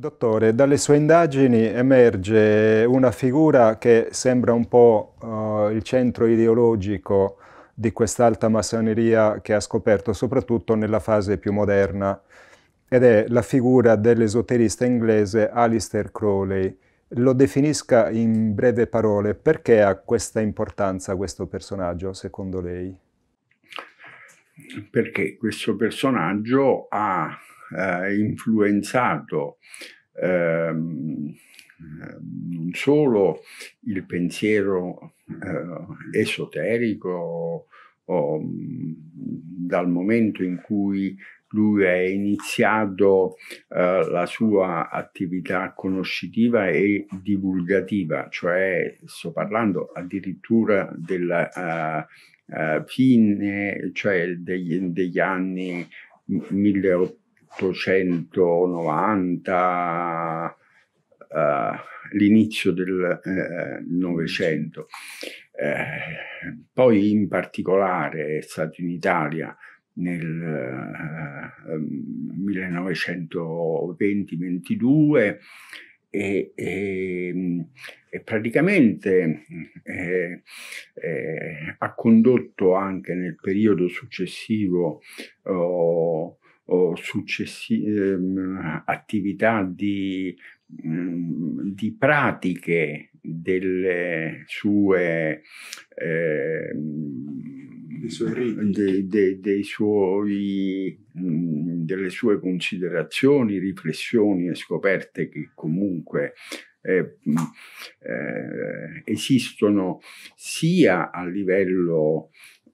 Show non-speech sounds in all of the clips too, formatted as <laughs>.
Dottore, dalle sue indagini emerge una figura che sembra un po' uh, il centro ideologico di quest'alta massoneria che ha scoperto soprattutto nella fase più moderna ed è la figura dell'esoterista inglese Alistair Crowley. Lo definisca in breve parole, perché ha questa importanza questo personaggio secondo lei? Perché questo personaggio ha eh, influenzato ehm, non solo il pensiero eh, esoterico o, mm, dal momento in cui lui ha iniziato eh, la sua attività conoscitiva e divulgativa, cioè sto parlando addirittura della uh, uh, fine, cioè degli, degli anni 1800 890, eh, l'inizio del eh, Novecento. Eh, poi in particolare è stato in Italia nel 1920-22 eh, ehm, e, e, e, praticamente eh, eh, ha condotto anche nel periodo successivo oh, sviluppo successi- ehm, attività di, mm, di pratiche delle sue eh, dei suoi riti. De, de, dei suoi, mm, delle sue considerazioni, riflessioni e scoperte che comunque eh, mm, eh, esistono sia a livello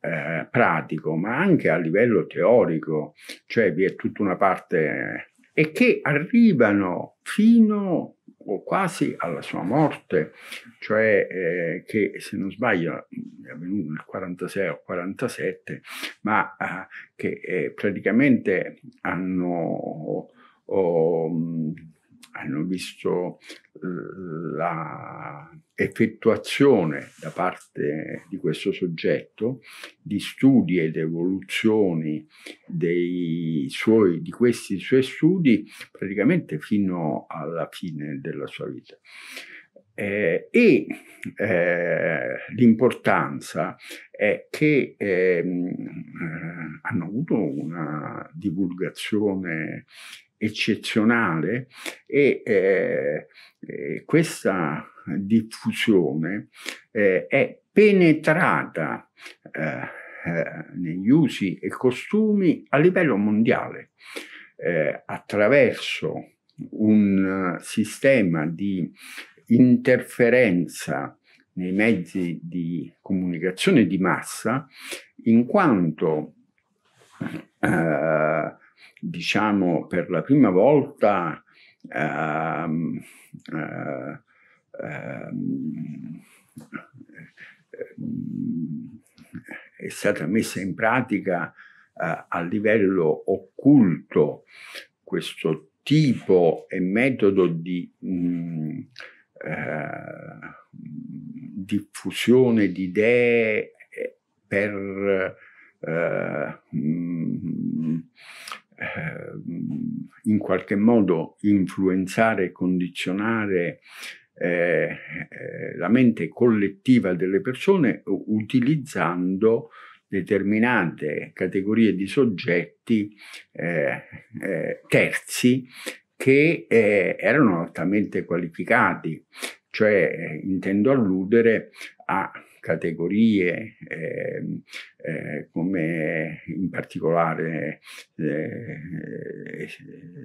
eh, pratico, ma anche a livello teorico, cioè vi è tutta una parte eh, e che arrivano fino o quasi alla sua morte, cioè eh, che se non sbaglio è avvenuto nel 46 o 47, ma eh, che eh, praticamente hanno... Oh, hanno visto l'effettuazione da parte di questo soggetto di studi ed evoluzioni suoi, di questi suoi studi praticamente fino alla fine della sua vita. Eh, e eh, l'importanza è che ehm, eh, hanno avuto una divulgazione eccezionale e eh, eh, questa diffusione eh, è penetrata eh, eh, negli usi e costumi a livello mondiale attraverso un sistema di interferenza nei mezzi di comunicazione di massa in quanto eh, diciamo, per la prima volta ehm, eh, ehm, è stata messa in pratica eh, a livello occulto questo tipo e metodo di mh, mm, eh, diffusione di idee eh, per eh, mh, mm, eh, in qualche modo influenzare e condizionare eh, eh la mente collettiva delle persone utilizzando determinate categorie di soggetti eh, eh terzi che erano altamente qualificati, cioè intendo alludere a categorie, eh, eh, come in particolare eh,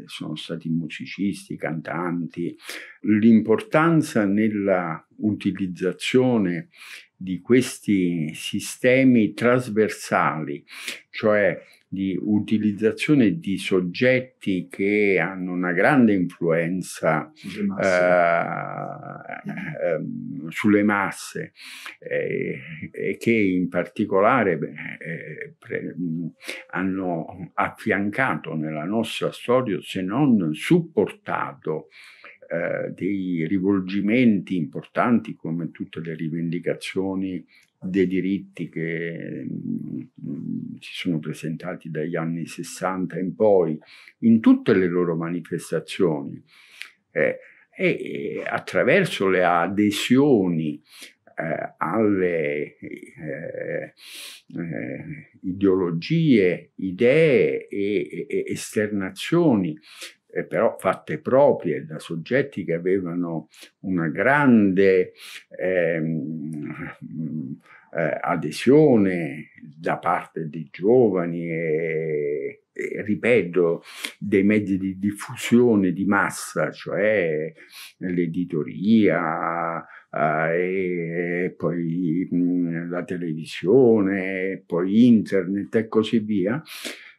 sono stati musicisti, cantanti. L'importanza nella utilizzazione di questi sistemi trasversali, cioè di utilizzazione di soggetti che hanno una grande influenza eh, mm. sulle masse eh, ehm, eh, e che in particolare eh, pre- hanno affiancato nella nostra storia, se non supportato, eh, dei rivolgimenti importanti come tutte le rivendicazioni dei diritti che mm, si sono presentati dagli anni 60 in poi in tutte le loro manifestazioni eh, e eh, attraverso le adesioni eh, alle eh, eh ideologie, idee e, e esternazioni eh, però fatte proprie da soggetti che avevano una grande ehm, eh, adesione da parte dei giovani e, e, ripeto dei mezzi di diffusione di massa cioè l'editoria eh, e poi la televisione poi internet e così via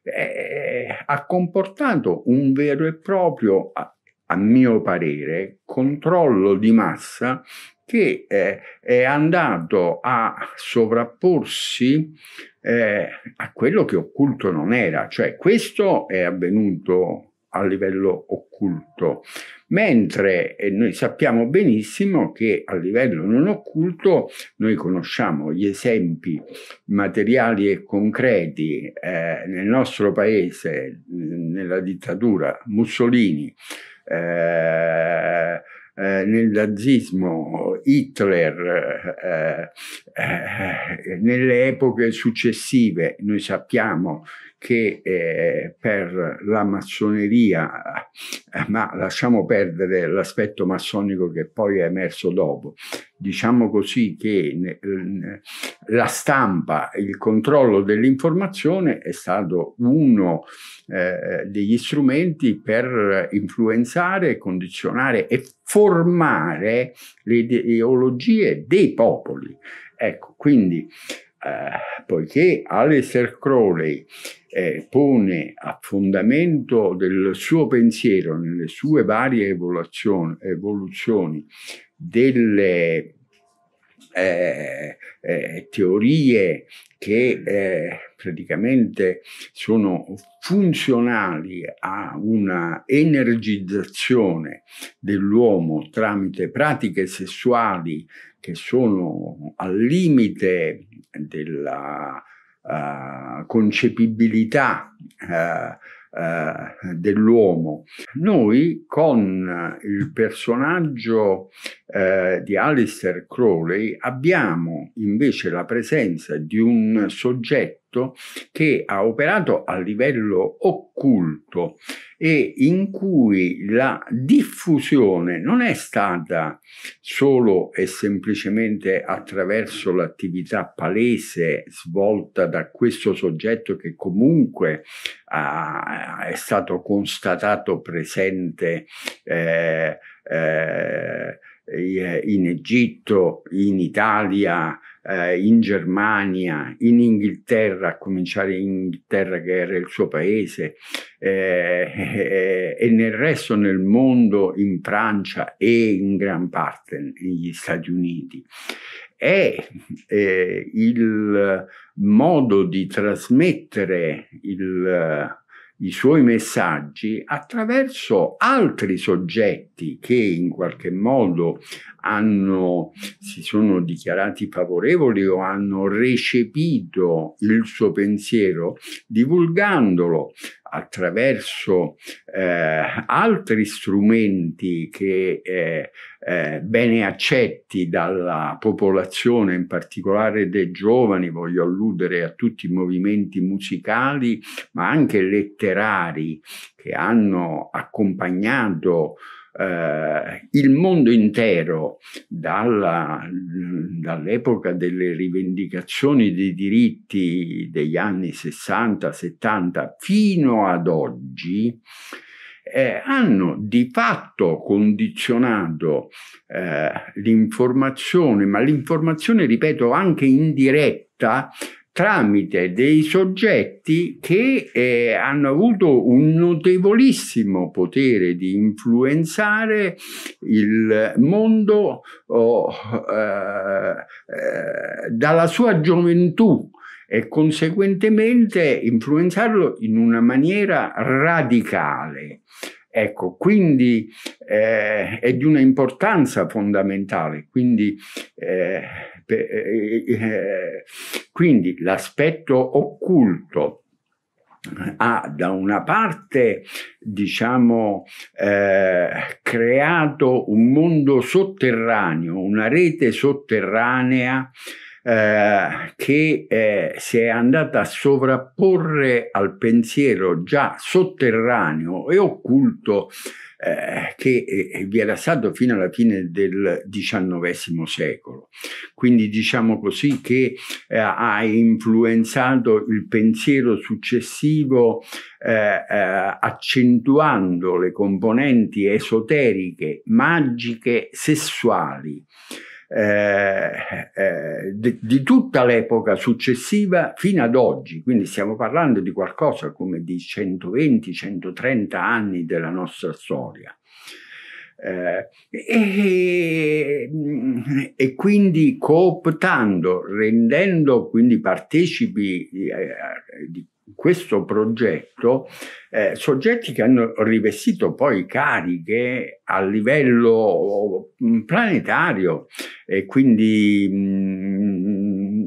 eh, ha comportato un vero e proprio, a, a mio parere, controllo di massa che eh, è andato a sovrapporsi eh, a quello che occulto non era. Cioè questo è avvenuto a livello occulto, mentre noi sappiamo benissimo che a livello non occulto noi conosciamo gli esempi materiali e concreti eh, nel nostro paese, nella dittatura, Mussolini, eh, eh, nel nazismo, Hitler, eh, eh, nelle epoche successive noi sappiamo che eh, per la massoneria, eh, ma lasciamo perdere l'aspetto massonico che poi è emerso dopo, diciamo così che eh, la stampa, il controllo dell'informazione è stato uno eh, degli strumenti per influenzare, condizionare e formare le ideologie dei popoli. Ecco, quindi eh, poiché Aleister Crowley eh, pone a fondamento del suo pensiero nelle sue varie evoluzioni, evoluzioni delle eh, eh, teorie che eh, praticamente sono funzionali a una energizzazione dell'uomo tramite pratiche sessuali che sono al limite della eh, concepibilità uh, uh, dell'uomo. Noi con il personaggio di Alistair Crowley abbiamo invece la presenza di un soggetto fatto che ha operato a livello occulto e in cui la diffusione non è stata solo e semplicemente attraverso l'attività palese svolta da questo soggetto che comunque ha, ah, è stato constatato presente eh, eh, eh, in Egitto, in Italia, eh, in Germania, in Inghilterra, a cominciare in Inghilterra che era il suo paese, eh, <laughs> e nel resto del mondo, in Francia e in gran parte negli Stati Uniti. È eh, il modo di trasmettere il i suoi messaggi attraverso altri soggetti che in qualche modo hanno, si sono dichiarati favorevoli o hanno recepito il suo pensiero, divulgandolo attraverso eh, altri strumenti che eh, eh, bene accetti dalla popolazione, in particolare dei giovani, voglio alludere a tutti i movimenti musicali, ma anche letterari che hanno accompagnato eh, il mondo intero, dalla, dall'epoca delle rivendicazioni dei diritti degli anni 60-70 fino ad oggi, eh, hanno di fatto condizionato eh, l'informazione, ma l'informazione, ripeto, anche indiretta, tramite dei soggetti che eh, hanno avuto un notevolissimo potere di influenzare il mondo oh, eh, dalla sua gioventù e conseguentemente influenzarlo in una maniera radicale. Ecco, quindi eh, è di una importanza fondamentale, quindi eh, quindi l'aspetto occulto ha da una parte, diciamo, eh, creato un mondo sotterraneo, una rete sotterranea eh, che eh, si è andata a sovrapporre al pensiero già sotterraneo e occulto eh, che eh, vi era stato fino alla fine del XIX secolo. Quindi diciamo così che eh, ha influenzato il pensiero successivo eh, eh, accentuando le componenti esoteriche, magiche, sessuali. Eh, eh, di, di, tutta l'epoca successiva fino ad oggi, quindi stiamo parlando di qualcosa come di 120-130 anni della nostra storia. Eh, e, e, quindi cooptando, rendendo quindi partecipi eh, di, questo progetto eh, soggetti che hanno rivestito poi cariche a livello mm, planetario e quindi mh, mm,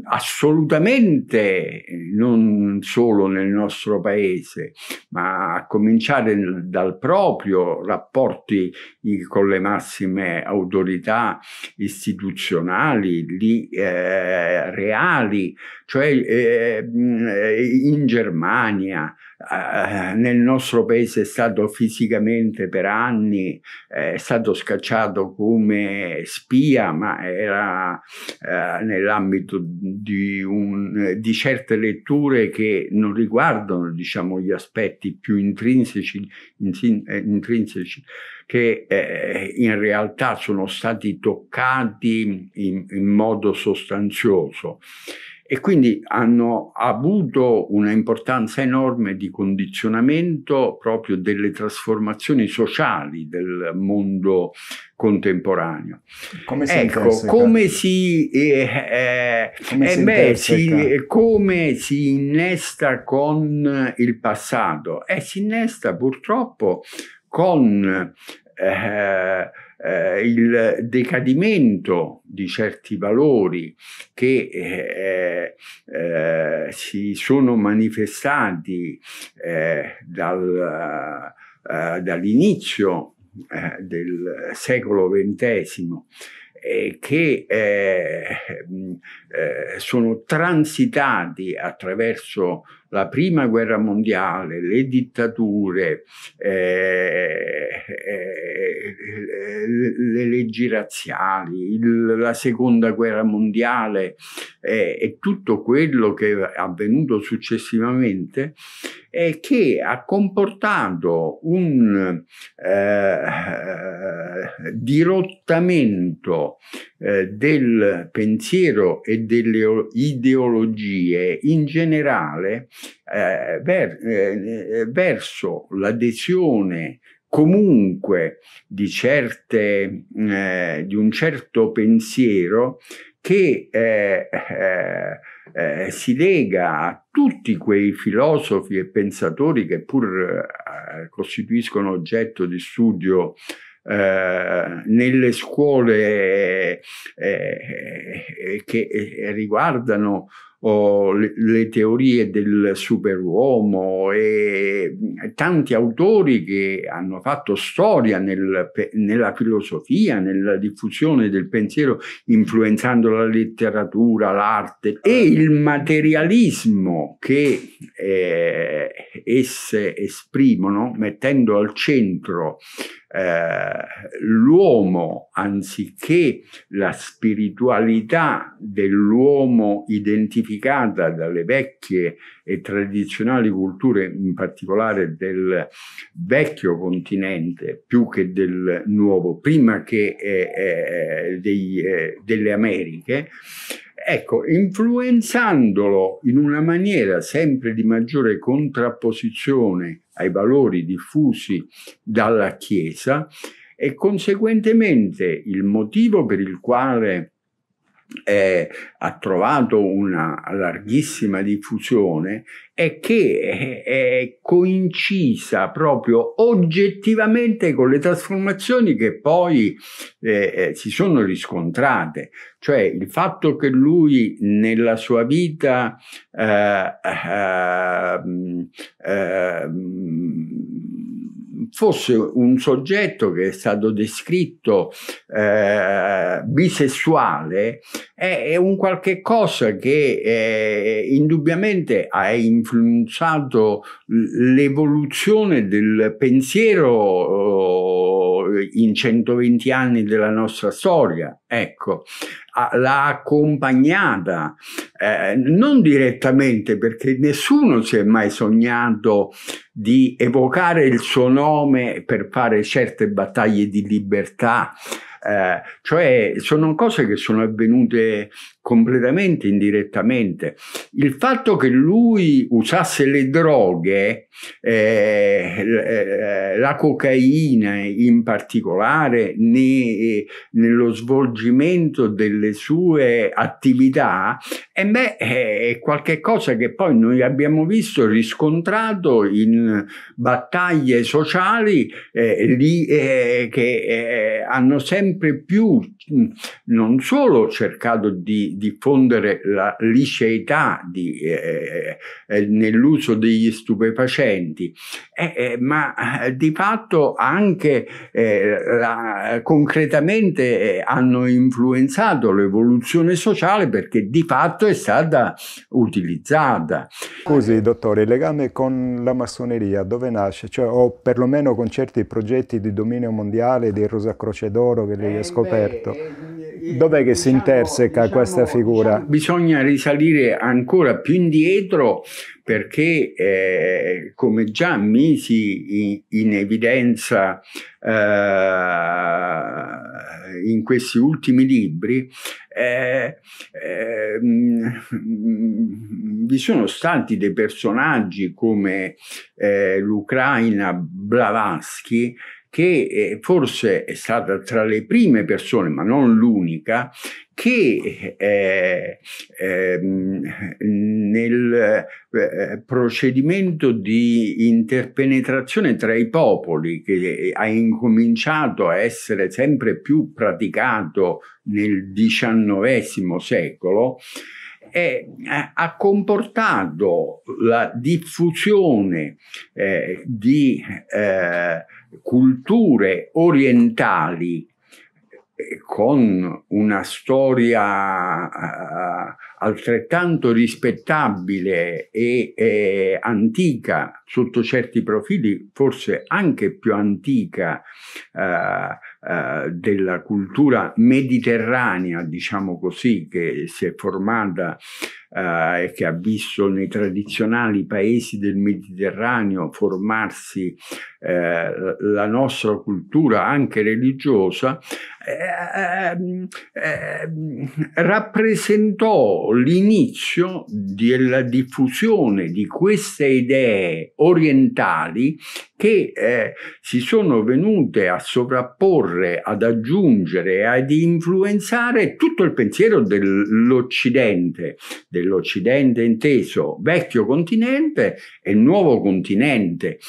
assolutamente non solo nel nostro paese, ma a cominciare dal proprio rapporti con le massime autorità istituzionali, lì, eh, reali, cioè eh, eh in Germania, eh, nel nostro paese è stato fisicamente per anni, eh, è stato scacciato come spia, ma era eh, nell'ambito di, un, di, certe letture che non riguardano diciamo, gli aspetti più intrinseci, insin, eh, intrinseci che in realtà sono stati toccati in, in modo sostanzioso e quindi hanno avuto una importanza enorme di condizionamento proprio delle trasformazioni sociali del mondo contemporaneo. Come si ecco, come si, eh, eh, come, eh, si beh, si, eh, come si innesta con il passato? Eh, si innesta purtroppo con eh, eh, il decadimento di certi valori che eh, eh, si sono manifestati eh, dal, eh, dall'inizio eh, del secolo XX e che eh, eh, sono transitati attraverso la prima guerra mondiale, le dittature, eh, eh, le leggi razziali, il, la seconda guerra mondiale eh, e tutto quello che è avvenuto successivamente, eh, che ha comportato un eh, dirottamento eh, del pensiero e delle ideologie in generale eh, ver, eh, eh, verso l'adesione comunque di, certe, eh, di un certo pensiero che eh, eh, eh si lega a tutti quei filosofi e pensatori che pur eh, costituiscono oggetto di studio nelle scuole che riguardano le, le, teorie del superuomo e tanti autori che hanno fatto storia nel, nella filosofia, nella diffusione del pensiero, influenzando la letteratura, l'arte e eh. il materialismo che eh, esse esprimono, mettendo al centro eh, l'uomo, anziché la spiritualità dell'uomo identificata dalle vecchie e tradizionali culture, in particolare del vecchio continente, più che del nuovo, prima che eh, eh dei, eh, delle Americhe, ecco, influenzandolo in una maniera sempre di maggiore contrapposizione ai valori diffusi dalla Chiesa e conseguentemente il motivo per il quale eh, ha trovato una larghissima diffusione è che è coincisa proprio oggettivamente con le trasformazioni che poi eh, eh, si sono riscontrate, cioè il fatto che lui nella sua vita eh, eh, mm, eh mm, fosse un soggetto che è stato descritto eh, bisessuale è, è, un qualche cosa che eh, indubbiamente ha influenzato l'evoluzione del pensiero eh, in 120 anni della nostra storia, ecco, l'ha accompagnata eh, non direttamente perché nessuno si è mai sognato di evocare il suo nome per fare certe battaglie di libertà, eh, cioè sono cose che sono avvenute completamente indirettamente. Il fatto che lui usasse le droghe, eh, eh la cocaina in particolare, ne, nello svolgimento delle sue attività, e beh, è qualcosa che poi noi abbiamo visto riscontrato in battaglie sociali eh, lì, eh, che eh, hanno sempre più non solo cercato di diffondere la liceità di, eh, eh, nell'uso degli stupefacenti, eh, ma di fatto anche la, concretamente hanno influenzato l'evoluzione sociale perché di fatto fatto è stata utilizzata. Scusi dottore, il legame con la massoneria dove nasce? Cioè, o perlomeno con certi progetti di dominio mondiale, di Rosa Croce d'Oro che lei ha eh, scoperto. Eh, eh, Dov'è che diciamo, si interseca diciamo, questa diciamo figura? Diciamo, bisogna risalire ancora più indietro perché eh, come già misi in, in evidenza eh, in questi ultimi libri, eh, eh, mm, mm, vi sono stati dei personaggi come eh, l'Ucraina Blavatsky che eh, forse è stata tra le prime persone, ma non l'unica, che eh, eh, nel eh, procedimento di interpenetrazione tra i popoli che eh, ha incominciato a essere sempre più praticato nel XIX secolo, è, eh, ha comportato la diffusione di culture orientali eh, con una storia eh, altrettanto rispettabile e, e antica sotto certi profili, forse anche più antica eh, eh, della cultura mediterranea, diciamo così, che si è formata eh, e che ha visto nei tradizionali paesi del Mediterraneo formarsi eh, la nostra cultura anche religiosa, eh, ehm, rappresentò l'inizio della diffusione di queste idee orientali che eh, si sono venute a sovrapporre imporre, ad aggiungere, ad influenzare tutto il pensiero dell'Occidente, dell'Occidente inteso vecchio continente e nuovo continente.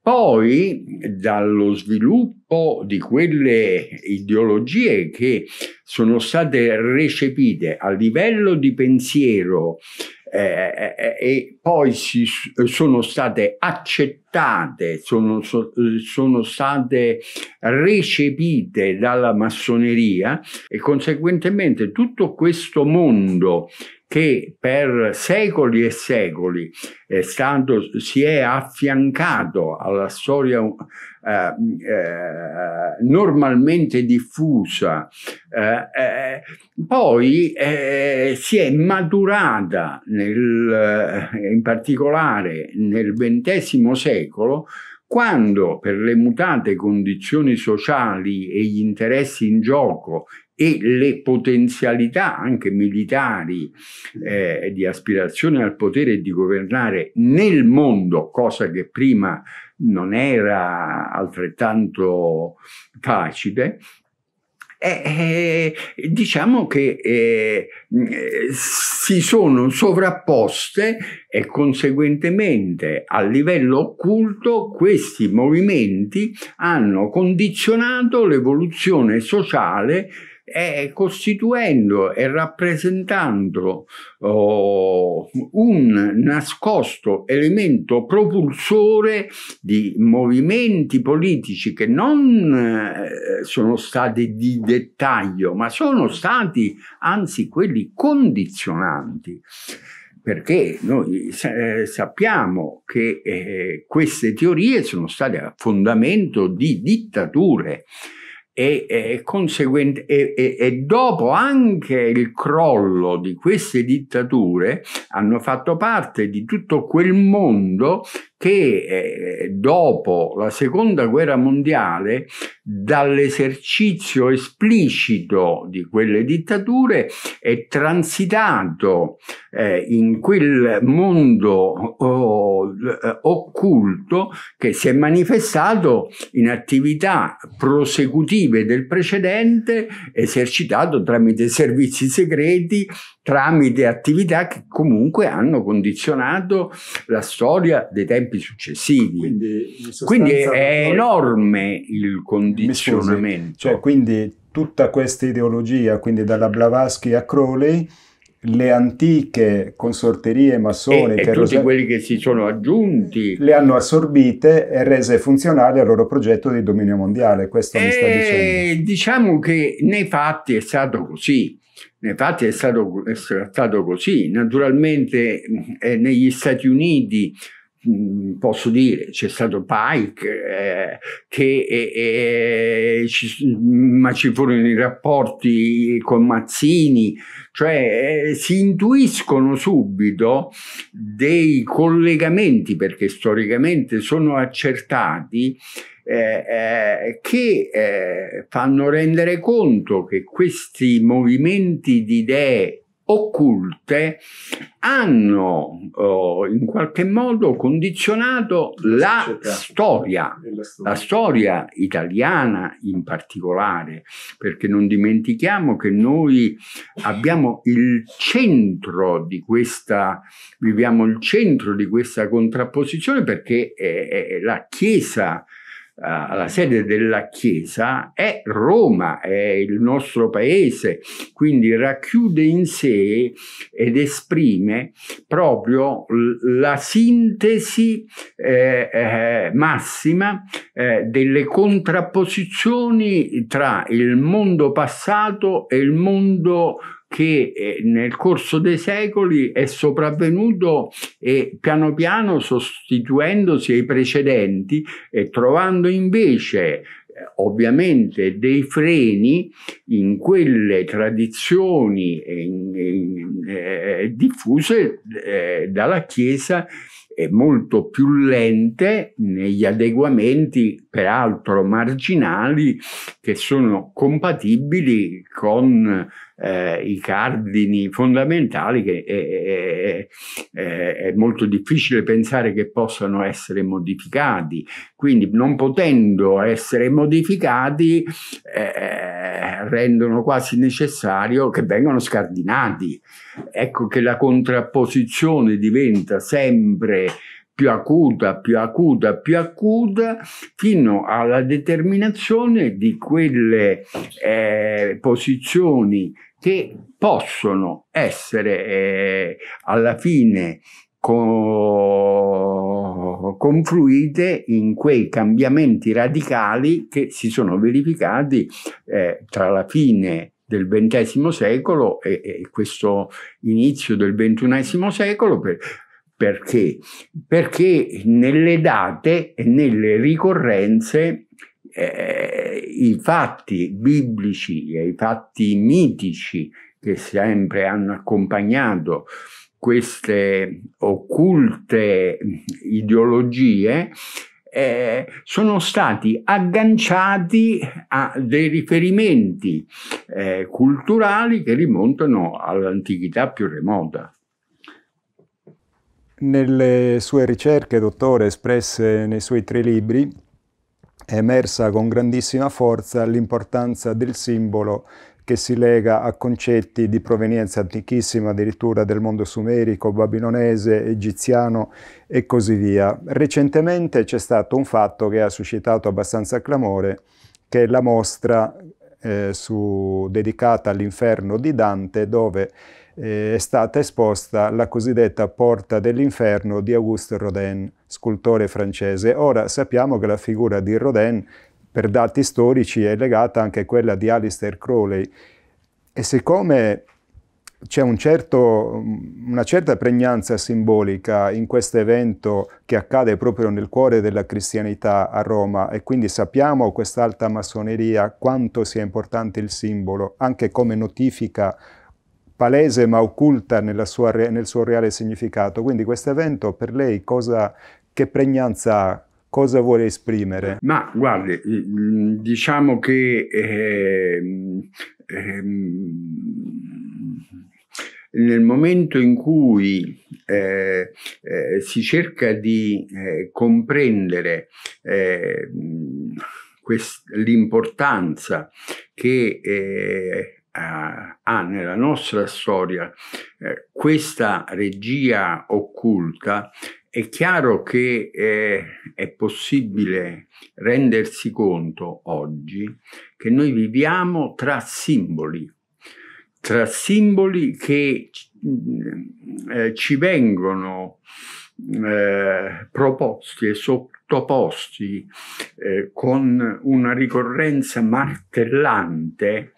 Poi dallo sviluppo di quelle ideologie che sono state recepite a livello di pensiero eh, eh, eh, e poi si, sono state accettate, sono, sono state recepite dalla massoneria e conseguentemente tutto questo mondo che per secoli e secoli è eh, stato, si è affiancato alla storia eh, eh, normalmente diffusa, eh, eh poi eh, si è maturata nel, in particolare nel XX secolo quando per le mutate condizioni sociali e gli interessi in gioco e le potenzialità anche militari eh, di aspirazione al potere e di governare nel mondo, cosa che prima non era altrettanto facile, eh, eh diciamo che eh, si sono sovrapposte e conseguentemente a livello occulto questi movimenti hanno condizionato l'evoluzione sociale è costituendo e rappresentando oh, un nascosto elemento propulsore di movimenti politici che non eh, sono stati di dettaglio, ma sono stati anzi quelli condizionanti perché noi eh, sappiamo che eh, queste teorie sono state a fondamento di dittature e, e, e, e, dopo anche il crollo di queste dittature hanno fatto parte di tutto quel mondo che eh, dopo la seconda guerra mondiale, dall'esercizio esplicito di quelle dittature, è transitato eh, in quel mondo oh, eh, occulto che si è manifestato in attività prosecutive del precedente, esercitato tramite servizi segreti, tramite attività che comunque hanno condizionato la storia dei tempi successivi. Quindi, quindi è enorme il condizionamento. Cioè, quindi tutta questa ideologia, quindi dalla Blavatsky a Crowley, le antiche consorterie massoniche e, e tutti quelli che si sono aggiunti le hanno assorbite e rese funzionali al loro progetto di dominio mondiale questo e mi sta dicendo diciamo che nei fatti è stato così Infatti è stato, è stato così. Naturalmente eh, negli Stati Uniti mm, posso dire, c'è stato Pike, eh, che, eh, eh ci, ma ci furono i rapporti con Mazzini, cioè eh, si intuiscono subito dei collegamenti, perché storicamente sono accertati, eh, eh, che eh, fanno rendere conto che questi movimenti di idee occulte hanno oh, in qualche modo condizionato la storia, storia, la storia italiana in particolare, perché non dimentichiamo che noi abbiamo il centro di questa, viviamo il centro di questa contrapposizione perché è, è la Chiesa alla sede della Chiesa è Roma, è il nostro paese, quindi racchiude in sé ed esprime proprio la sintesi eh, eh, massima eh, delle contrapposizioni tra il mondo passato e il mondo che eh, nel corso dei secoli è sopravvenuto e piano piano sostituendosi ai precedenti e trovando invece eh, ovviamente dei freni in quelle tradizioni eh, diffuse dalla Chiesa eh, molto più lente negli adeguamenti peraltro marginali che sono compatibili con eh, i cardini fondamentali che è, è, è, molto difficile pensare che possano essere modificati. Quindi non potendo essere modificati eh, rendono quasi necessario che vengano scardinati. Ecco che la contrapposizione diventa sempre più acuta, più acuta, più acuta, fino alla determinazione di quelle eh, posizioni che possono essere eh, alla fine co- confluite in quei cambiamenti radicali che si sono verificati eh, tra la fine del XX secolo e, e, questo inizio del XXI secolo per, perché? Perché nelle date e nelle ricorrenze eh, i fatti biblici e i fatti mitici che sempre hanno accompagnato queste occulte ideologie eh, sono stati agganciati a dei riferimenti eh, culturali che rimontano all'antichità più remota. Nelle sue ricerche, dottore, espresse nei suoi tre libri, è emersa con grandissima forza l'importanza del simbolo che si lega a concetti di provenienza antichissima, addirittura del mondo sumerico, babilonese, egiziano e così via. Recentemente c'è stato un fatto che ha suscitato abbastanza clamore, che è la mostra eh, su, dedicata all'inferno di Dante, dove eh, è stata esposta la cosiddetta Porta dell'Inferno di Auguste Rodin, scultore francese. Ora sappiamo che la figura di Rodin, per dati storici, è legata anche a quella di Alistair Crowley e siccome c'è un certo, una certa pregnanza simbolica in questo evento che accade proprio nel cuore della cristianità a Roma e quindi sappiamo quest'alta massoneria quanto sia importante il simbolo, anche come notifica palese ma occulta sua, nel suo reale significato. Quindi questo evento per lei cosa, che pregnanza ha? Cosa vuole esprimere? Ma guardi, mm, mm, diciamo che eh, eh, nel momento in cui eh, eh si cerca di eh, comprendere eh, l'importanza che ha, eh, ha nella nostra storia eh, questa regia occulta, è chiaro che eh, è possibile rendersi conto oggi che noi viviamo tra simboli, tra simboli che eh, ci vengono eh, proposti e sottoposti eh, con una ricorrenza martellante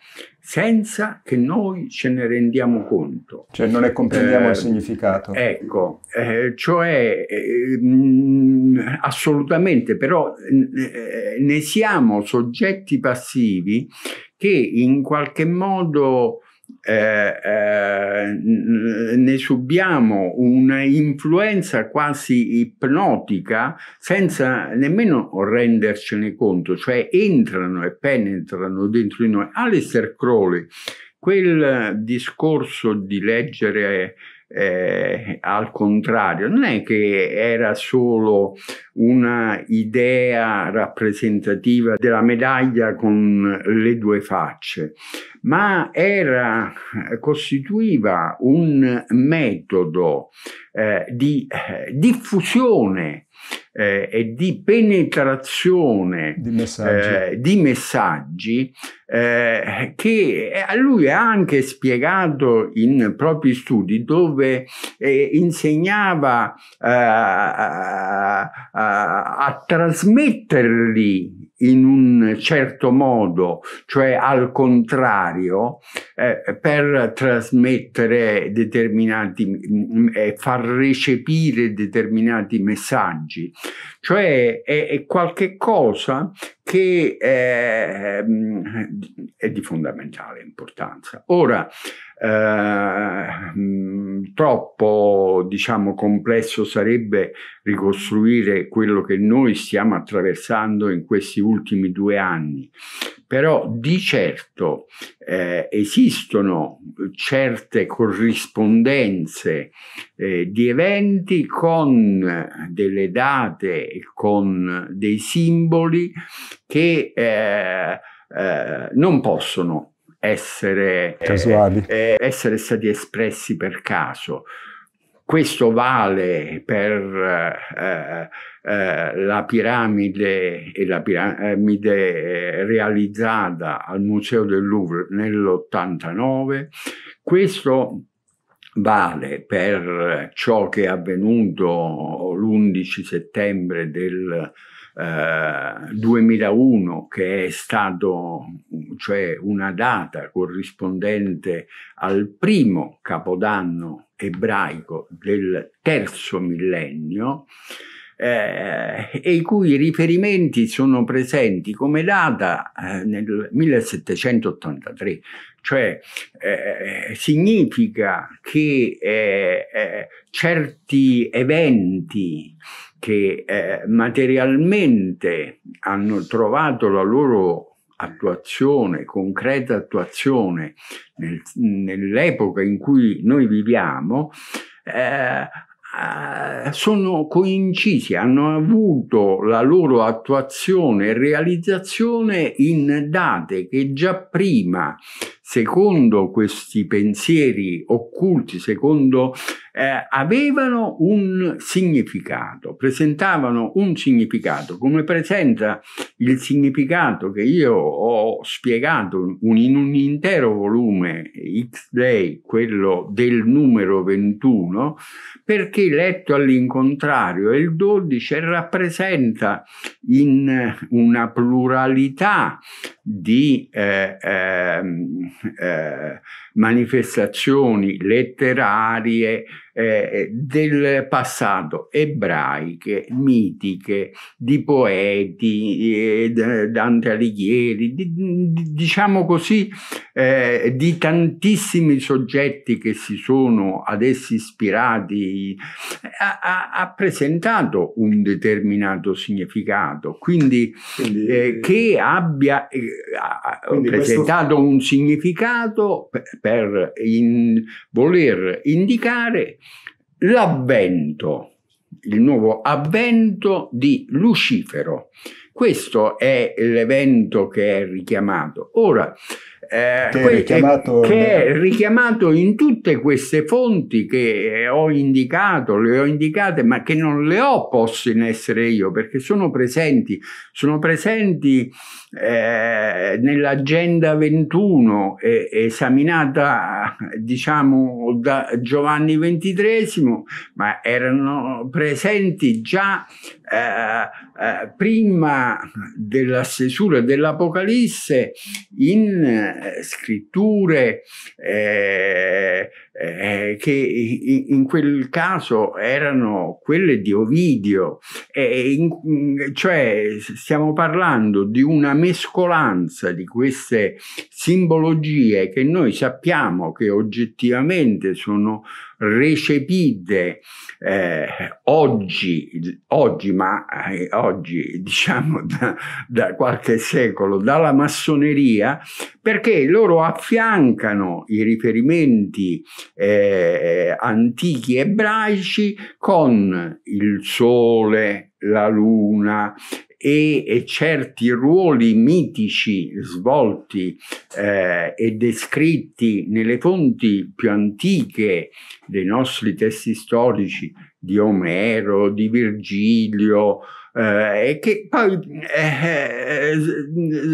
senza che noi ce ne rendiamo conto. Cioè non ne comprendiamo eh, il significato. Ecco, eh, cioè eh, mm, assolutamente, però eh, ne siamo soggetti passivi che in qualche modo eh, eh, ne subiamo un'influenza quasi ipnotica senza nemmeno rendercene conto, cioè entrano e penetrano dentro di noi. Alistair Crowley, quel discorso di leggere eh, al contrario, non è che era solo una idea rappresentativa della medaglia con le due facce, ma era, costituiva un metodo eh, di eh, diffusione eh, e di penetrazione di messaggi, eh, di messaggi eh, che a lui ha anche spiegato in propri studi dove eh, insegnava eh, a, a, a trasmetterli in un certo modo, cioè al contrario, eh, per trasmettere determinati mm, mm, e far recepire determinati messaggi. Cioè è, è qualche cosa che è, eh, mm, è di fondamentale importanza. Ora, eh, mm, troppo diciamo complesso sarebbe ricostruire quello che noi stiamo attraversando in questi ultimi due anni però di certo eh, esistono certe corrispondenze eh, di eventi con delle date e con dei simboli che eh, eh, non possono essere, Casuali. Eh, eh, essere stati espressi per caso. Questo vale per eh, eh, la piramide, eh, la piramide eh, realizzata al Museo del Louvre nell'89, questo vale per ciò che è avvenuto l'11 settembre del 2001 eh, che è stato cioè una data corrispondente al primo capodanno ebraico del terzo millennio eh, e i cui riferimenti sono presenti come data eh, nel 1783, cioè eh, significa che eh, eh, certi eventi che eh, materialmente hanno trovato la loro attuazione, concreta attuazione nel, nell'epoca in cui noi viviamo, eh, eh, sono coincisi, hanno avuto la loro attuazione e realizzazione in date che già prima, secondo questi pensieri occulti, secondo eh, avevano un significato, presentavano un significato, come presenta il significato che io ho spiegato un, in un intero volume X-Day, quello del numero 21, perché letto all'incontrario il 12 rappresenta in una pluralità di eh, ehm, eh, manifestazioni letterarie, eh, del passato ebraiche, mitiche, di poeti, eh, Dante Alighieri, di, diciamo così, eh, di tantissimi soggetti che si sono ad essi ispirati, ha, ha presentato un determinato significato, quindi, quindi eh, eh che abbia eh, quindi presentato questo... un significato per, per in, voler indicare l'avvento il nuovo avvento di Lucifero. Questo è l'evento che è richiamato. Ora, eh, che, è richiamato... Eh, che, è richiamato... in tutte queste fonti che eh, ho indicato, le ho indicate, ma che non le ho poste in essere io, perché sono presenti, sono presenti eh, nell'agenda 21 eh, esaminata diciamo da Giovanni XXIII, ma erano presenti già eh, prima della stesura dell'Apocalisse in eh, scritture eh, eh, che in, in, quel caso erano quelle di Ovidio, in, cioè stiamo parlando di una mescolanza di queste simbologie che noi sappiamo che oggettivamente sono recepite eh, oggi, oggi, ma eh, oggi <laughs> diciamo da, da, qualche secolo, dalla massoneria, perché loro affiancano i riferimenti eh, antichi ebraici con il sole, la luna, e, e, certi ruoli mitici svolti eh, e descritti nelle fonti più antiche dei nostri testi storici di Omero, di Virgilio, eh, che poi eh,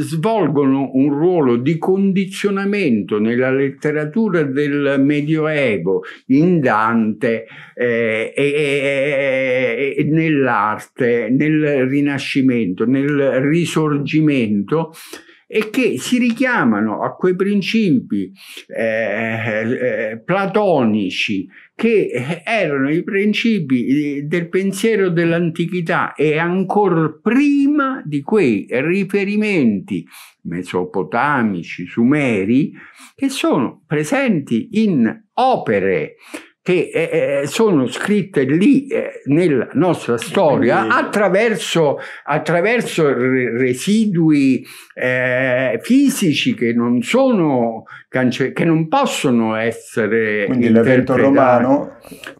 svolgono un ruolo di condizionamento nella letteratura del Medioevo, in Dante eh, e, e, nell'arte, nel Rinascimento, nel Risorgimento e che si richiamano a quei principi eh, eh platonici che erano i principi eh, del pensiero dell'antichità e ancora prima di quei riferimenti mesopotamici, sumeri, che sono presenti in opere che eh, eh, sono scritte lì eh, nella nostra storia attraverso, attraverso residui eh, fisici che non sono che non possono essere quindi l'evento romano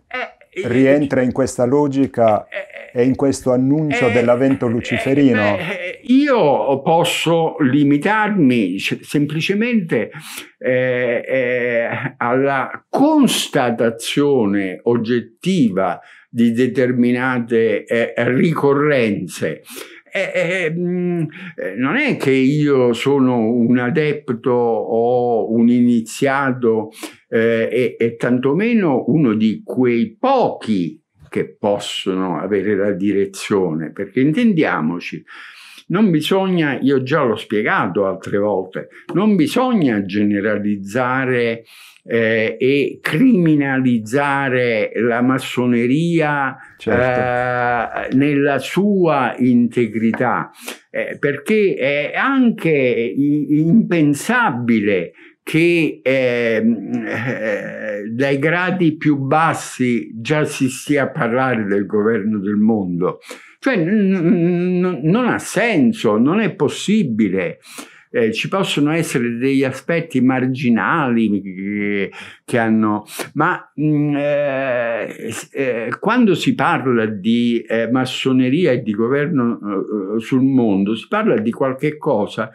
eh, rientra in questa logica eh, e in questo annuncio eh, dell'avvento eh, luciferino? Eh, io posso limitarmi semplicemente eh, eh, alla constatazione oggettiva di determinate ricorrenze. Eh, mm, eh, non è che io sono un adepto o un iniziato eh, e, e tantomeno uno di quei pochi che possono avere la direzione, perché intendiamoci, non bisogna, io già l'ho spiegato altre volte, non bisogna generalizzare eh, e criminalizzare la massoneria certo. eh, nella sua integrità, eh, perché è anche impensabile che ehm, eh, dai gradi più bassi già si stia a parlare del governo del mondo. Cioè non ha senso, non è possibile. Eh, ci possono essere degli aspetti marginali che, che hanno, ma mh, mm, eh, eh, quando si parla di eh, massoneria e di governo eh, sul mondo, si parla di qualche cosa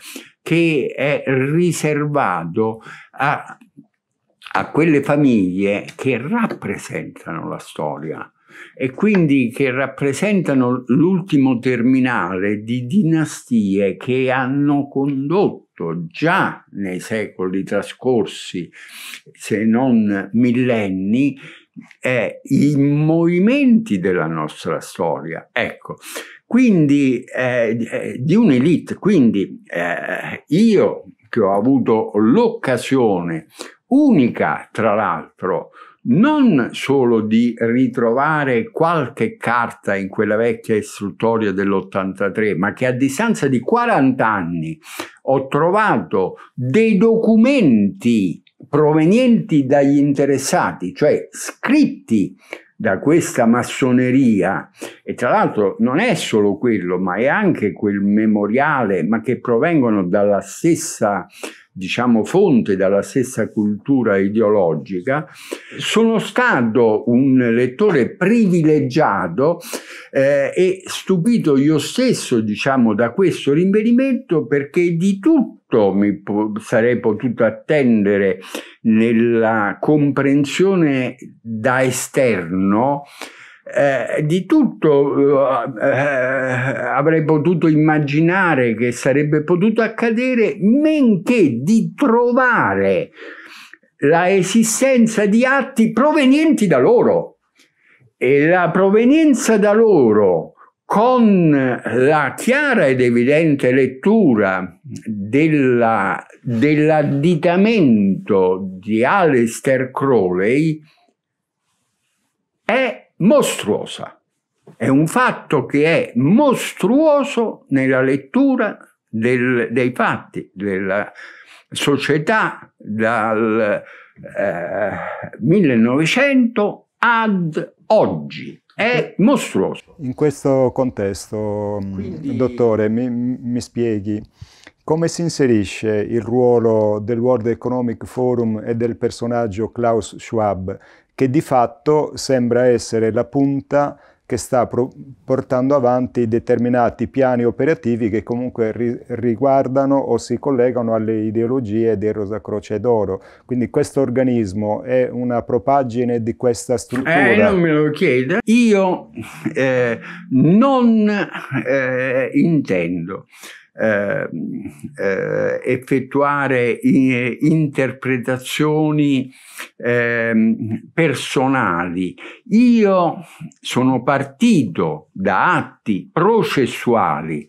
che è riservato a, a quelle famiglie che rappresentano la storia e quindi che rappresentano l'ultimo terminale di dinastie che hanno condotto già nei secoli trascorsi, se non millenni, eh, i movimenti della nostra storia. Ecco, quindi eh, eh, di un'elite. Quindi eh, io che ho avuto l'occasione unica, tra l'altro, non solo di ritrovare qualche carta in quella vecchia istruttoria dell'83, ma che a distanza di 40 anni ho trovato dei documenti provenienti dagli interessati, cioè scritti da questa massoneria, e tra l'altro non è solo quello, ma è anche quel memoriale, ma che provengono dalla stessa diciamo, fonte dalla stessa cultura ideologica, sono stato un lettore privilegiato eh, e stupito io stesso, diciamo, da questo rinvenimento perché di tutto mi po sarei potuto attendere nella comprensione da esterno eh, di tutto eh, eh, avrei potuto immaginare che sarebbe potuto accadere, men che di trovare la esistenza di atti provenienti da loro e la provenienza da loro con la chiara ed evidente lettura della, dell'additamento di Aleister Crowley è mostruosa. È un fatto che è mostruoso nella lettura del, dei fatti, della società dal eh, 1900 ad oggi. È mostruoso. In questo contesto, Quindi... dottore, mi, mi spieghi, come si inserisce il ruolo del World Economic Forum e del personaggio Klaus Schwab che di fatto sembra essere la punta che sta portando avanti determinati piani operativi che comunque ri riguardano o si collegano alle ideologie del Rosa Croce d'Oro. Quindi questo organismo è una propaggine di questa struttura. Eh, non me lo chieda. Io eh, non eh, intendo eh, eh, effettuare eh, interpretazioni eh, personali. Io sono partito da atti processuali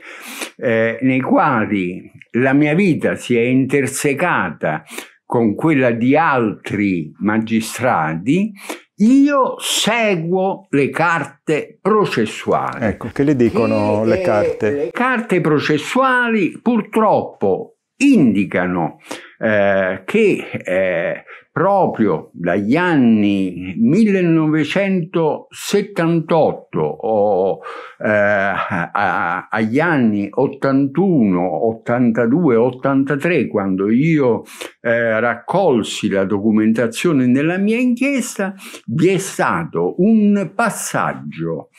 eh, nei quali la mia vita si è intersecata con quella di altri magistrati io seguo le carte processuali. Ecco, che le dicono che le carte? Le carte processuali purtroppo indicano eh, che eh, proprio dagli anni 1978 o, eh, a, agli anni 81, 82, 83, quando io eh, raccolsi la documentazione nella mia inchiesta, vi è stato un passaggio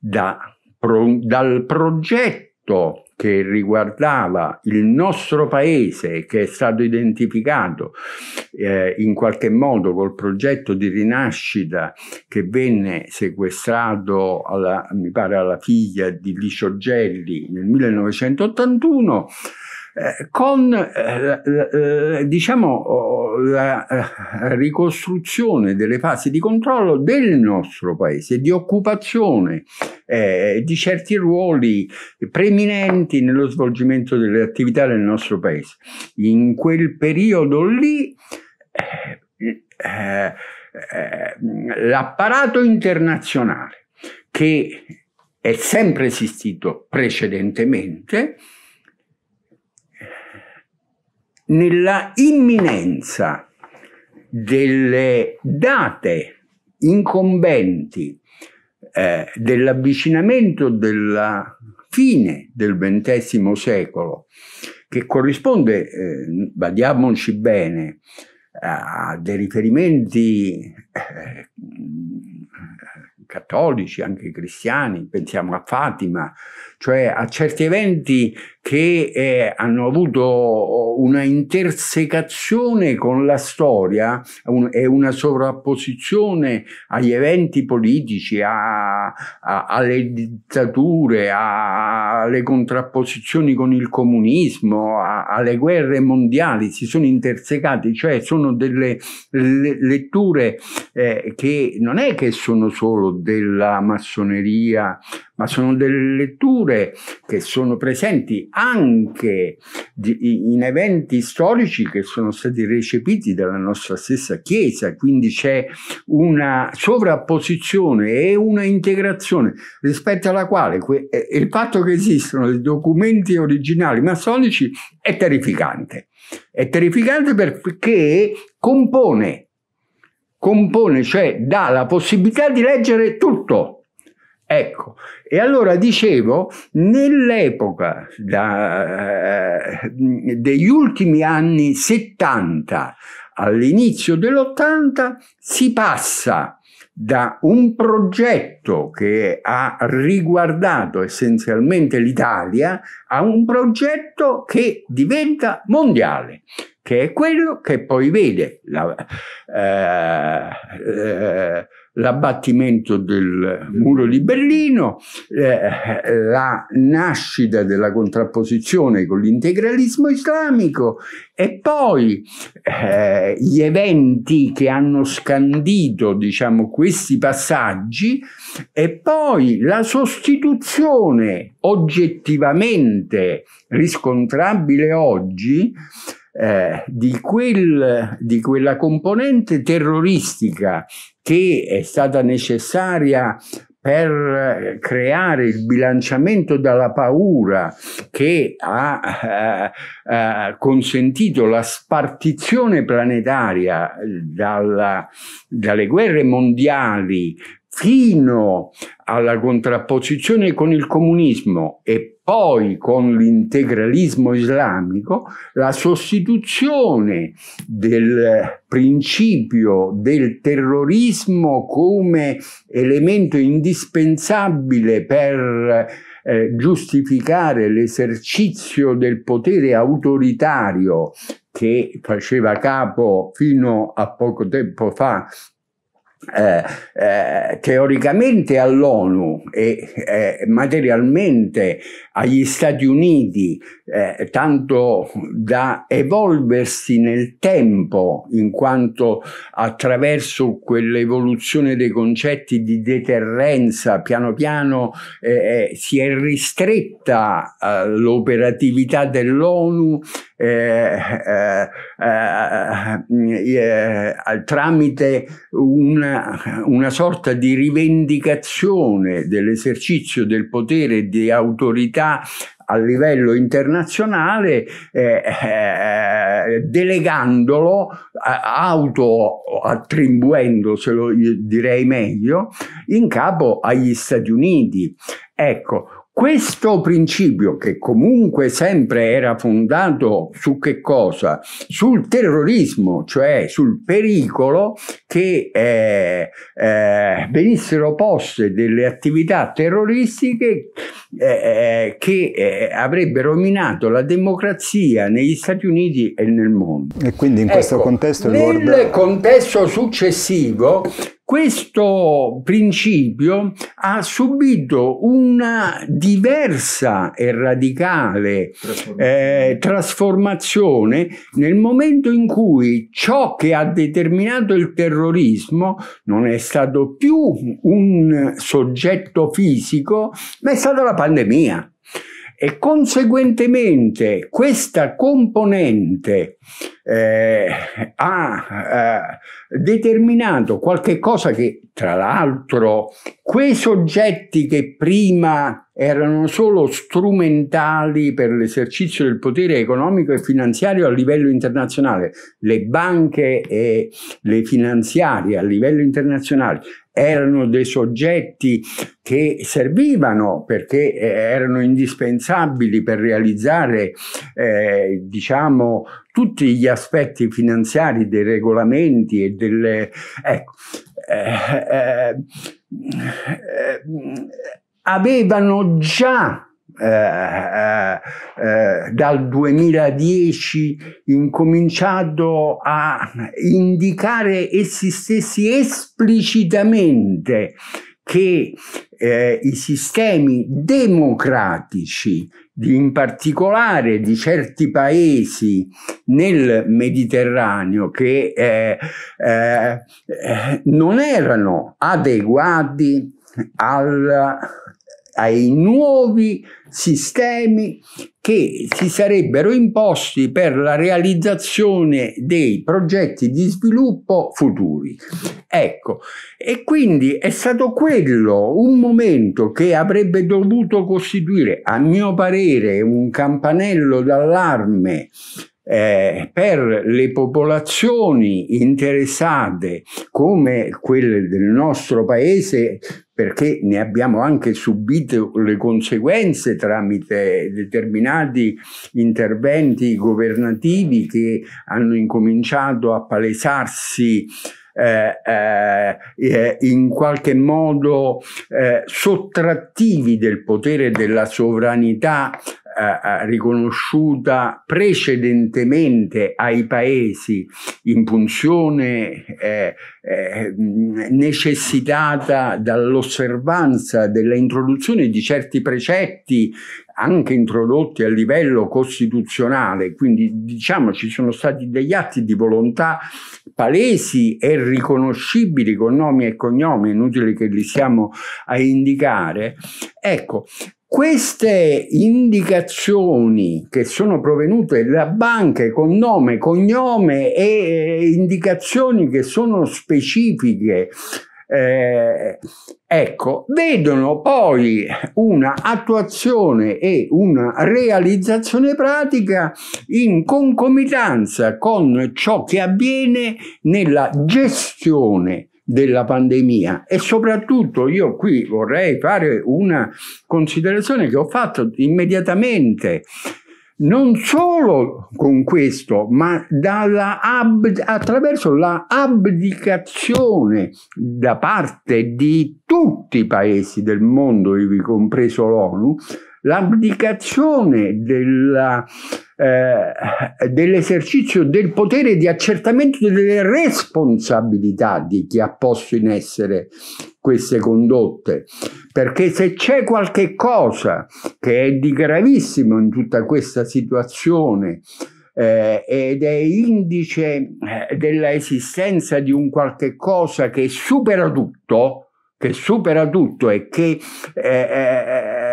da, pro, dal progetto che riguardava il nostro paese che è stato identificato eh, in qualche modo col progetto di rinascita che venne sequestrato alla, mi pare alla figlia di Licio Gelli nel 1981 eh, con eh, eh, diciamo, oh, la ricostruzione delle fasi di controllo del nostro paese, di occupazione eh, di certi ruoli preminenti nello svolgimento delle attività del nostro paese. In quel periodo lì l'apparato internazionale che è sempre esistito precedentemente, nella imminenza delle date incombenti eh, dell'avvicinamento della fine del XX secolo, che corrisponde, eh, badiamoci bene, a dei riferimenti eh, cattolici, anche cristiani, pensiamo a Fatima, cioè a certi eventi che eh, hanno avuto una intersecazione con la storia un, e una sovrapposizione agli eventi politici, a, a, alle dittature, a, alle contrapposizioni con il comunismo, alle guerre mondiali, si sono intersecati, cioè sono delle le, letture eh, che non è che sono solo della massoneria, ma sono delle letture figure che sono presenti anche in eventi storici che sono stati recepiti dalla nostra stessa Chiesa, quindi c'è una sovrapposizione e una integrazione rispetto alla quale eh, il fatto che esistano dei documenti originali massonici è terrificante. È terrificante perché compone compone, cioè dà la possibilità di leggere tutto. Ecco, e allora dicevo, nell'epoca eh, degli ultimi anni 70 all'inizio dell'80 si passa da un progetto che ha riguardato essenzialmente l'Italia a un progetto che diventa mondiale che è quello che poi vede la, eh, eh, l'abbattimento del muro di Berlino, eh, la nascita della contrapposizione con l'integralismo islamico e poi eh, gli eventi che hanno scandito diciamo, questi passaggi e poi la sostituzione oggettivamente riscontrabile oggi eh, di, quel, di quella componente terroristica che è stata necessaria per eh, creare il bilanciamento dalla paura che ha eh, eh, consentito la spartizione planetaria dalla, dalle guerre mondiali fino alla contrapposizione con il comunismo e poi con l'integralismo islamico, la sostituzione del principio del terrorismo come elemento indispensabile per eh, giustificare l'esercizio del potere autoritario che faceva capo fino a poco tempo fa eh, eh, teoricamente all'ONU e eh, materialmente agli Stati Uniti, eh, tanto da evolversi nel tempo, in quanto attraverso quell'evoluzione dei concetti di deterrenza, piano piano eh, si è ristretta l'operatività dell'ONU tramite una una, una sorta di rivendicazione dell'esercizio del potere e di autorità a livello internazionale eh, eh, delegandolo, eh, auto attribuendoselo direi meglio, in capo agli Stati Uniti. Ecco, questo principio, che comunque sempre era fondato su che cosa? Sul terrorismo, cioè sul pericolo che eh, eh, venissero poste delle attività terroristiche eh, eh che eh, avrebbero minato la democrazia negli Stati Uniti e nel mondo. E quindi in questo ecco, contesto... Nel Lord... contesto successivo questo principio ha subito una diversa e radicale trasformazione. Eh, trasformazione nel momento in cui ciò che ha determinato il terrorismo non è stato più un soggetto fisico, ma è stata la pandemia e conseguentemente questa componente eh, ha eh, determinato qualche cosa che tra l'altro quei soggetti che prima erano solo strumentali per l'esercizio del potere economico e finanziario a livello internazionale, le banche e le finanziarie a livello internazionale erano dei soggetti che servivano perché eh, erano indispensabili per realizzare eh, diciamo tutti gli aspetti finanziari dei regolamenti e delle ecco, eh, eh, eh avevano già eh, eh, eh, dal 2010 incominciato a indicare essi stessi esplicitamente che eh, i sistemi democratici, in particolare di certi paesi nel Mediterraneo, che eh, eh, non erano adeguati al ai nuovi sistemi che si sarebbero imposti per la realizzazione dei progetti di sviluppo futuri. Ecco, e quindi è stato quello un momento che avrebbe dovuto costituire, a mio parere, un campanello d'allarme eh, per le popolazioni interessate come quelle del nostro paese perché ne abbiamo anche subito le conseguenze tramite determinati interventi governativi che hanno incominciato a palesarsi eh, eh, in qualche modo eh, sottrattivi del potere della sovranità eh, eh, riconosciuta precedentemente ai paesi in funzione eh, eh, necessitata dall'osservanza dell'introduzione di certi precetti anche introdotti a livello costituzionale, quindi diciamo ci sono stati degli atti di volontà palesi e riconoscibili con nomi e cognomi, inutile che li stiamo a indicare. Ecco, queste indicazioni che sono provenute da banche con nome, cognome e eh, indicazioni che sono specifiche, eh, ecco, vedono poi una attuazione e una realizzazione pratica in concomitanza con ciò che avviene nella gestione della pandemia e soprattutto io qui vorrei fare una considerazione che ho fatto immediatamente non solo con questo, ma ab- attraverso la abdicazione da parte di tutti i paesi del mondo, ivi compreso l'ONU, l'abdicazione della eh, dell'esercizio del potere di accertamento delle responsabilità di chi ha posto in essere queste condotte, perché se c'è qualche cosa che è di gravissimo in tutta questa situazione, eh, ed è indice eh, dell'esistenza di un qualche cosa che supera tutto, che supera tutto e che eh, eh, eh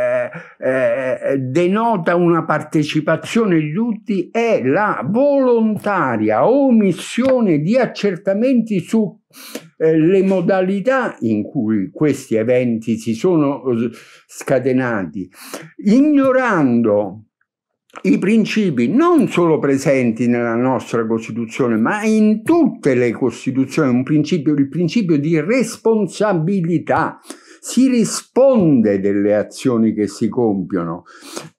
eh, eh, denota una partecipazione di tutti è la volontaria omissione di accertamenti su eh, le modalità in cui questi eventi si sono eh, scatenati, ignorando i principi non solo presenti nella nostra Costituzione, ma in tutte le Costituzioni, un principio, il principio di responsabilità si risponde delle azioni che si compiono.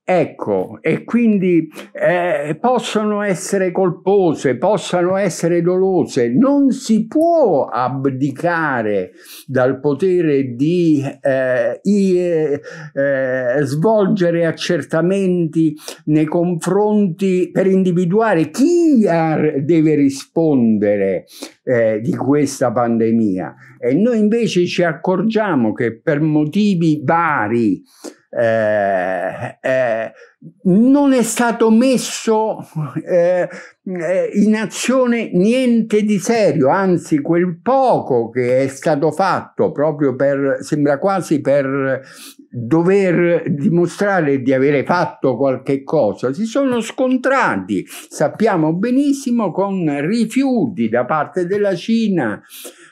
Ecco, e quindi eh, possono essere colpose, possono essere dolose, non si può abdicare dal potere di eh, i, eh, eh svolgere accertamenti nei confronti per individuare chi deve rispondere eh, di questa pandemia. E noi invece ci accorgiamo che per motivi vari, eh, eh, non è stato messo eh, eh, in azione niente di serio, anzi quel poco che è stato fatto proprio per, sembra quasi per dover dimostrare di avere fatto qualche cosa, si sono scontrati, sappiamo benissimo, con rifiuti da parte della Cina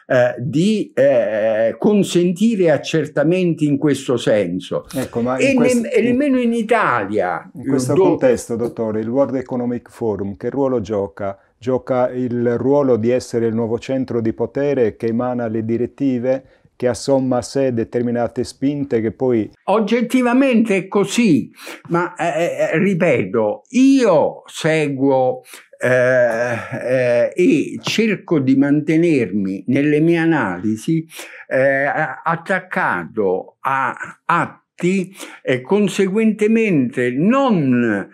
eh, di eh, consentire accertamenti in questo senso. Ecco, ma e, questo, ne, e nemmeno in Italia. In questo do... contesto, dottore, il World Economic Forum che ruolo gioca? Gioca il ruolo di essere il nuovo centro di potere che emana le direttive che assomma a sé determinate spinte che poi... Oggettivamente è così, ma eh, eh, eh ripeto, io seguo eh, eh, e cerco di mantenermi nelle mie analisi eh, attaccato a atti e conseguentemente non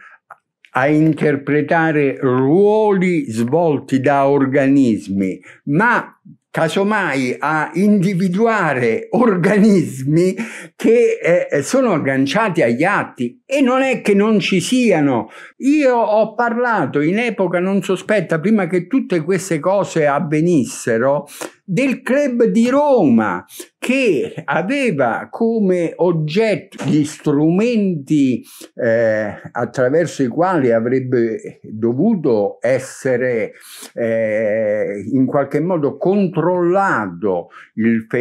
a interpretare ruoli svolti da organismi, ma casomai a individuare organismi che eh, eh, sono agganciati agli atti e non è che non ci siano. Io ho parlato in epoca non sospetta, prima che tutte queste cose avvenissero, del club di Roma che aveva come oggetto gli strumenti eh, attraverso i quali avrebbe dovuto essere eh, in qualche modo controllato il, fe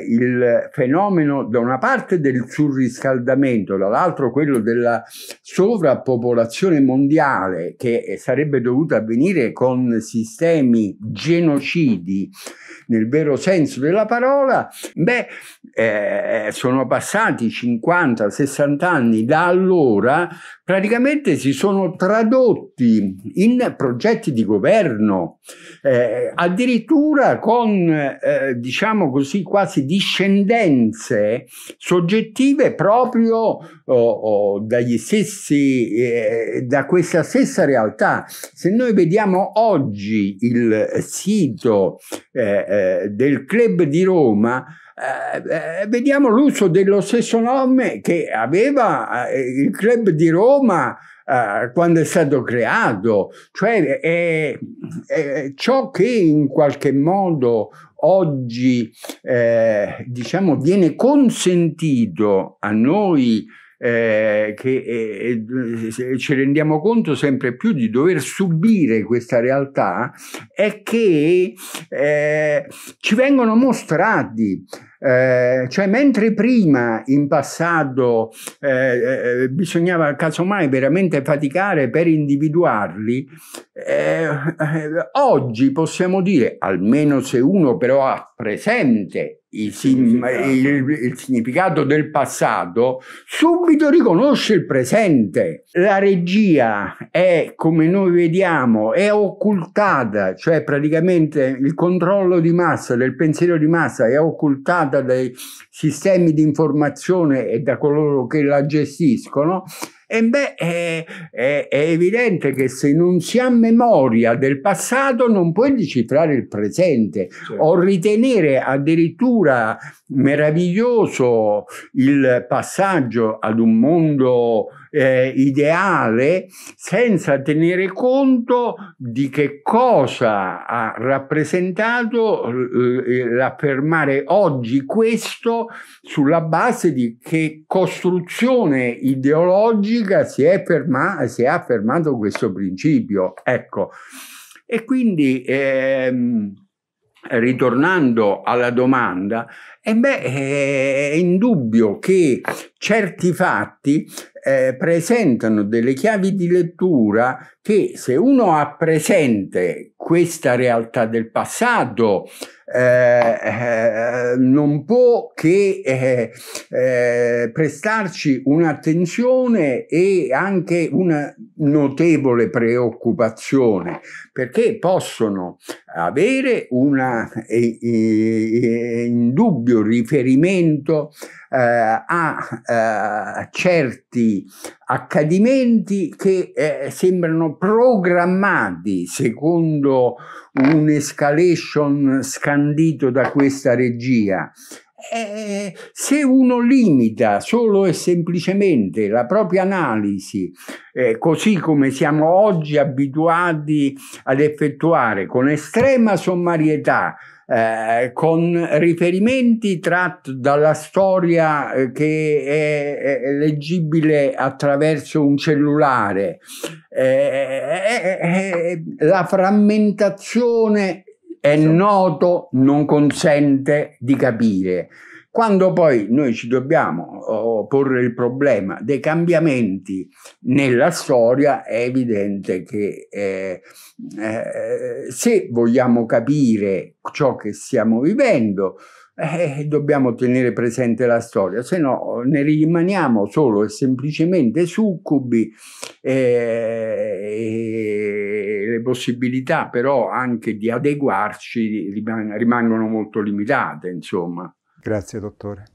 eh, il, fenomeno da una parte del surriscaldamento, dall'altro quello della sovrappopolazione mondiale che sarebbe dovuta avvenire con sistemi genocidi nel vero senso della parola parola, beh, eh, sono passati 50-60 anni da allora, praticamente si sono tradotti in progetti di governo, eh, addirittura con, eh, diciamo così, quasi discendenze soggettive proprio oh, oh, dagli stessi, eh, da questa stessa realtà. Se noi vediamo oggi il sito eh, eh, del club di Roma, eh, eh, vediamo l'uso dello stesso nome che aveva eh, il club di Roma Uh, quando è stato creato, cioè è, è ciò che in qualche modo oggi eh, diciamo viene consentito a noi eh, che eh, ci eh, rendiamo conto sempre più di dover subire questa realtà è che eh, ci vengono mostrati. Eh, cioè, mentre prima in passato eh, eh, bisognava casomai veramente faticare per individuarli, eh, eh, oggi possiamo dire, almeno se uno però ha presente, il, significato. Il, il, significato del passato, subito riconosce il presente. La regia è, come noi vediamo, è occultata, cioè praticamente il controllo di massa, del pensiero di massa è occultata dai sistemi di informazione e da coloro che la gestiscono e beh, è, è, è evidente che se non si ha memoria del passato non puoi decifrare il presente certo. o ritenere addirittura meraviglioso il passaggio ad un mondo eh, ideale senza tenere conto di che cosa ha rappresentato l'affermare oggi questo sulla base di che costruzione ideologica si è, ferma, si è affermato questo principio. Ecco. E quindi ehm, ritornando alla domanda, eh beh, è indubbio che certi fatti eh, presentano delle chiavi di lettura che se uno ha presente questa realtà del passato, eh, eh, non può che eh, eh, prestarci un'attenzione e anche una notevole preoccupazione, perché possono avere un indubbio riferimento a certi accadimenti che eh, sembrano programmati secondo un escalation scandito da questa regia. Eh, se uno limita solo e semplicemente la propria analisi, eh, così come siamo oggi abituati ad effettuare con estrema sommarietà eh, con riferimenti tratti dalla storia eh, che è, è, leggibile attraverso un cellulare, eh, eh, eh, eh la frammentazione è noto non consente di capire. Quando poi noi ci dobbiamo oh, oh, porre il problema dei cambiamenti nella storia, è evidente che eh, eh, se vogliamo capire ciò che stiamo vivendo, eh, dobbiamo tenere presente la storia, se no oh, ne rimaniamo solo e semplicemente succubi. Eh, le possibilità però anche di adeguarci rimangono molto limitate, insomma. Grazie dottore.